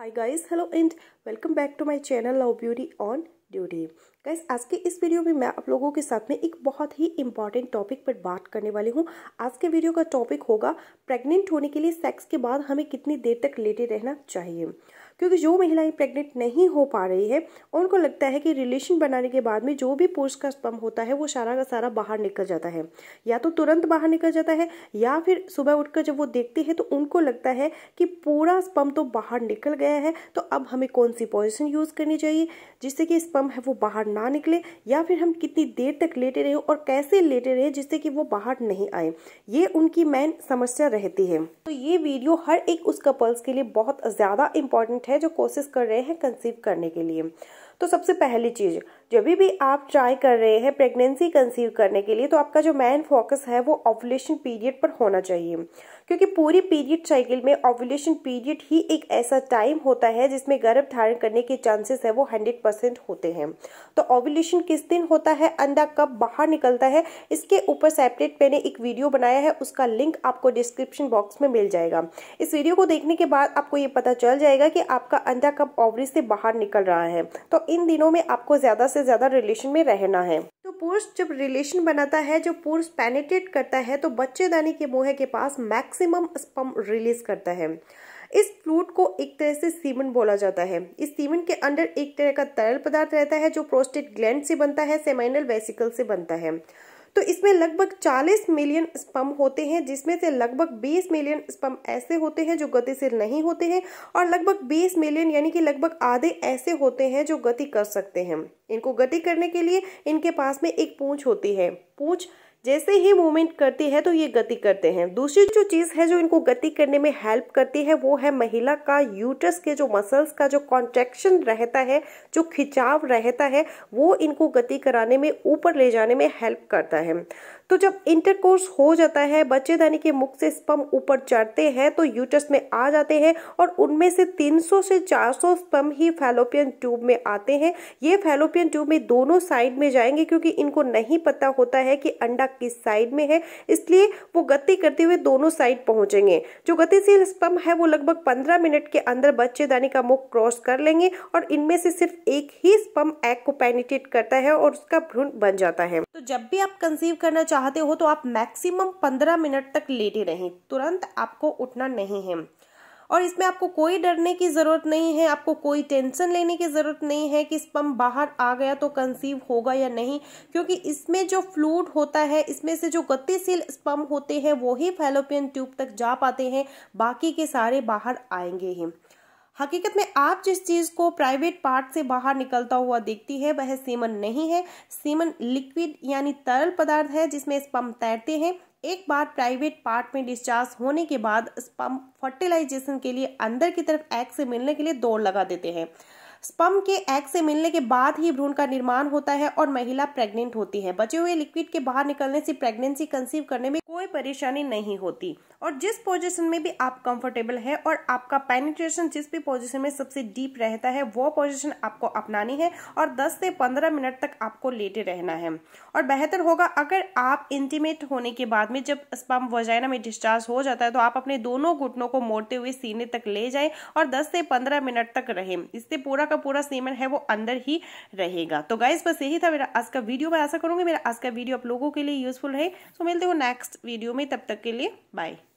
high guys hello and welcome back to my channel love beauty on duty guys आज के इस video में मैं आप लोगों के साथ में एक बहुत ही इंपॉर्टेंट टॉपिक पर बात करने वाली हूँ आज के वीडियो का टॉपिक होगा प्रेग्नेंट होने के लिए सेक्स के बाद हमें कितनी देर तक लेटे रहना चाहिए क्योंकि जो महिलाएं प्रेग्नेंट नहीं हो पा रही है उनको लगता है कि रिलेशन बनाने के बाद में जो भी पुरुष का स्पम होता है वो सारा का सारा बाहर निकल जाता है या तो तुरंत बाहर निकल जाता है या फिर सुबह उठकर जब वो देखते हैं तो उनको लगता है कि पूरा स्पम तो बाहर निकल गया है तो अब हमें कौन सी पॉजिशन यूज़ करनी चाहिए जिससे कि स्पम है वो बाहर ना निकले या फिर हम कितनी देर तक लेटे रहे और कैसे लेटे रहे जिससे कि वो बाहर नहीं आए ये उनकी मेन समस्या रहती है तो ये वीडियो हर एक उस कपल्स के लिए बहुत ज़्यादा इंपॉर्टेंट है जो कोशिश कर रहे हैं कंसीव करने के लिए तो सबसे पहली चीज़ जब भी आप ट्राई कर रहे हैं प्रेगनेंसी कंसीव करने के लिए तो आपका जो मेन फोकस है वो ओवुलेशन पीरियड पर होना चाहिए क्योंकि पूरी पीरियड साइकिल में ओवुलेशन पीरियड ही एक ऐसा टाइम होता है जिसमें गर्भ धारण करने के चांसेस है वो हंड्रेड परसेंट होते हैं तो ओवुलेशन किस दिन होता है अंडा कब बाहर निकलता है इसके ऊपर सेपरेट मैंने एक वीडियो बनाया है उसका लिंक आपको डिस्क्रिप्शन बॉक्स में मिल जाएगा इस वीडियो को देखने के बाद आपको ये पता चल जाएगा कि आपका अंडा कब ऑवरी से बाहर निकल रहा है तो इन दिनों में आपको ज्यादा से ज्यादा रिलेशन में रहना है तो पुरुष जब रिलेशन बनाता है जो पुरुष पेनेट्रेट करता है तो बच्चेदानी के मुहे के पास मैक्सिमम स्पम रिलीज करता है इस फ्लूट को एक तरह से सीमन बोला जाता है इस सीमन के अंदर एक तरह का तरल पदार्थ रहता है जो प्रोस्टेट ग्लैंड से बनता है सेमाइनल वेसिकल से बनता है तो इसमें लगभग 40 मिलियन स्पम होते हैं जिसमें से लगभग 20 मिलियन स्पम ऐसे होते हैं जो गतिशील नहीं होते हैं और लगभग 20 मिलियन यानी कि लगभग आधे ऐसे होते हैं जो गति कर सकते हैं इनको गति करने के लिए इनके पास में एक पूंछ होती है पूंछ जैसे ही मूवमेंट करती है तो ये गति करते हैं दूसरी जो चीज़ है जो इनको गति करने में हेल्प करती है वो है महिला का यूट्रस के जो मसल्स का जो कॉन्ट्रेक्शन रहता है जो खिंचाव रहता है वो इनको गति कराने में ऊपर ले जाने में हेल्प करता है तो जब इंटरकोर्स हो जाता है बच्चेदानी के मुख से स्पम ऊपर चढ़ते हैं तो यूटस में आ जाते हैं और उनमें से 300 से 400 स्पम ही फैलोपियन ट्यूब में आते हैं ये फैलोपियन ट्यूब में दोनों साइड में जाएंगे क्योंकि इनको नहीं पता होता है कि अंडा किस साइड में है इसलिए वो गति करते हुए दोनों साइड पहुंचेंगे जो गतिशील स्पम है वो लगभग पंद्रह मिनट के अंदर बच्चेदानी का मुख क्रॉस कर लेंगे और इनमें से सिर्फ एक ही स्पम एग को पेनिटेट करता है और उसका भ्रूण बन जाता है तो जब भी आप कंसीव करना चाहते हो तो आप मैक्सिमम पंद्रह मिनट तक लेटे रहें तुरंत आपको उठना नहीं है और इसमें आपको कोई डरने की ज़रूरत नहीं है आपको कोई टेंशन लेने की ज़रूरत नहीं है कि स्पम बाहर आ गया तो कंसीव होगा या नहीं क्योंकि इसमें जो फ्लूड होता है इसमें से जो गतिशील स्पम होते हैं वो ही फेलोपियन ट्यूब तक जा पाते हैं बाकी के सारे बाहर आएंगे ही हकीकत में आप जिस चीज़ को प्राइवेट पार्ट से बाहर निकलता हुआ देखती है वह सीमन नहीं है सीमन लिक्विड यानी तरल पदार्थ है जिसमें स्पम तैरते हैं एक बार प्राइवेट पार्ट में डिस्चार्ज होने के बाद स्पम फर्टिलाइजेशन के लिए अंदर की तरफ एग से मिलने के लिए दौड़ लगा देते हैं स्पम के एग से मिलने के बाद ही भ्रूण का निर्माण होता है और महिला प्रेग्नेंट होती है बचे हुए लिक्विड के बाहर निकलने से प्रेगनेंसी कंसीव करने में कोई परेशानी नहीं होती और जिस पोजिशन में भी आप कंफर्टेबल है और आपका पेनिट्रेशन जिस भी पोजिशन में सबसे डीप रहता है वो पोजिशन आपको अपनानी है और 10 से 15 मिनट तक आपको लेटे रहना है और बेहतर होगा अगर आप इंटीमेट होने के बाद में जब स्पम वजाइना में डिस्चार्ज हो जाता है तो आप अपने दोनों घुटनों को मोड़ते हुए सीने तक ले जाएं और 10 से 15 मिनट तक रहें इससे पूरा का पूरा सेमन है वो अंदर ही रहेगा तो गाइज बस यही था मेरा आज का वीडियो मैं आशा करूंगी मेरा आज का वीडियो आप लोगों के लिए यूजफुल रहे सो मिलते हो नेक्स्ट वीडियो में तब तक के लिए बाय